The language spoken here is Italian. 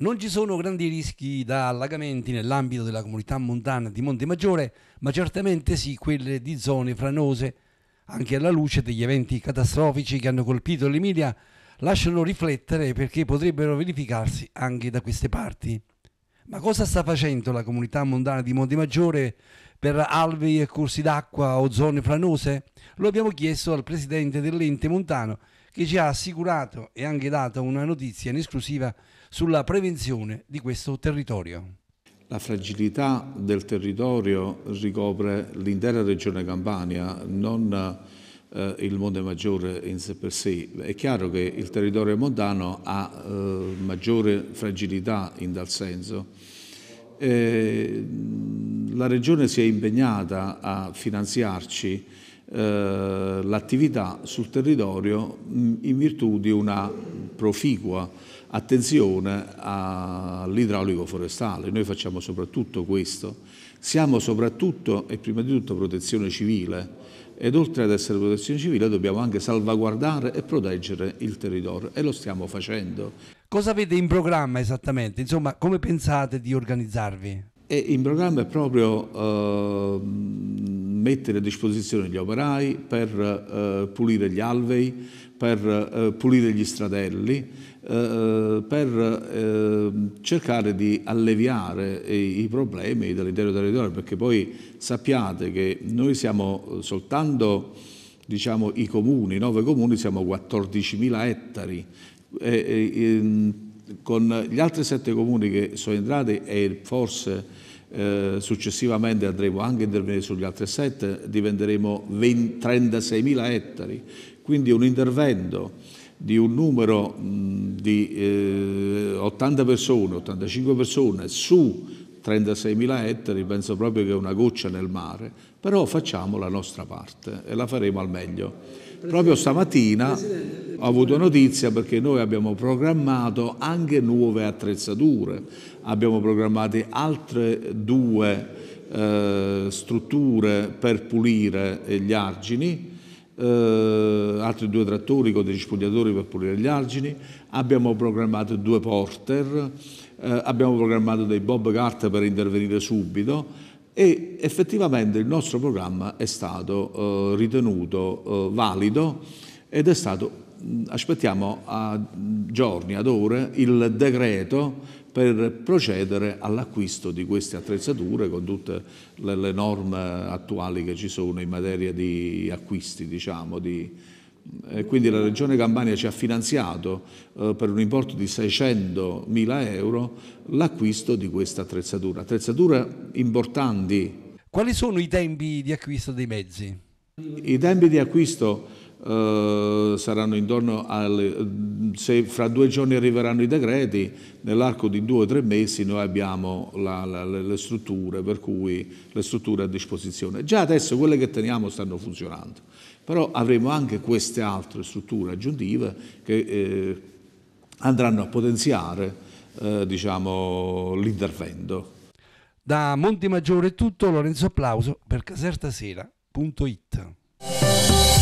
Non ci sono grandi rischi da allagamenti nell'ambito della comunità montana di Montemaggiore, ma certamente sì quelle di zone franose. Anche alla luce degli eventi catastrofici che hanno colpito l'Emilia, lasciano riflettere perché potrebbero verificarsi anche da queste parti. Ma cosa sta facendo la comunità montana di Montemaggiore per alvei e corsi d'acqua o zone franose? Lo abbiamo chiesto al presidente dell'ente montano che ci ha assicurato e anche dato una notizia in esclusiva sulla prevenzione di questo territorio. La fragilità del territorio ricopre l'intera regione Campania, non eh, il Monte Maggiore in sé per sé. È chiaro che il territorio montano ha eh, maggiore fragilità in tal senso. Eh, la regione si è impegnata a finanziarci eh, l'attività sul territorio in virtù di una proficua attenzione all'idraulico forestale. Noi facciamo soprattutto questo. Siamo soprattutto e prima di tutto protezione civile ed oltre ad essere protezione civile dobbiamo anche salvaguardare e proteggere il territorio e lo stiamo facendo. Cosa avete in programma esattamente? Insomma, come pensate di organizzarvi? E in programma è proprio eh, mettere a disposizione gli operai per eh, pulire gli alvei, per eh, pulire gli stradelli, eh, eh, per eh, cercare di alleviare i, i problemi dell'intero territorio, perché poi sappiate che noi siamo soltanto diciamo, i comuni, i nove comuni, siamo 14.000 ettari. E, e, e, con gli altri sette comuni che sono entrati e forse eh, successivamente andremo anche a intervenire sugli altri asset, diventeremo 20, 36.000 ettari, quindi un intervento di un numero mh, di eh, 80 persone, 85 persone su 36.000 ettari, penso proprio che è una goccia nel mare, però facciamo la nostra parte e la faremo al meglio. Presidente, proprio stamattina... Presidente ho avuto notizia perché noi abbiamo programmato anche nuove attrezzature, abbiamo programmato altre due eh, strutture per pulire eh, gli argini, eh, altri due trattori con degli spugliatori per pulire gli argini, abbiamo programmato due porter, eh, abbiamo programmato dei bob cart per intervenire subito e effettivamente il nostro programma è stato eh, ritenuto eh, valido ed è stato aspettiamo a giorni, ad ore, il decreto per procedere all'acquisto di queste attrezzature con tutte le, le, norme attuali che ci sono in materia di acquisti, diciamo, di, eh, quindi la Regione Campania ci ha finanziato eh, per un importo di 600 mila euro l'acquisto di questa attrezzatura. Attrezzature importanti. Quali sono i tempi di acquisto dei mezzi? I tempi di acquisto eh, saranno intorno alle... se fra due giorni arriveranno i decreti, nell'arco di due o tre mesi noi abbiamo la, la, le strutture, per cui le strutture a disposizione. Già adesso quelle che teniamo stanno funzionando, però avremo anche queste altre strutture aggiuntive che eh, andranno a potenziare eh, diciamo, l'intervento. Da Montemaggiore è tutto, Lorenzo Applauso per casertasera.it.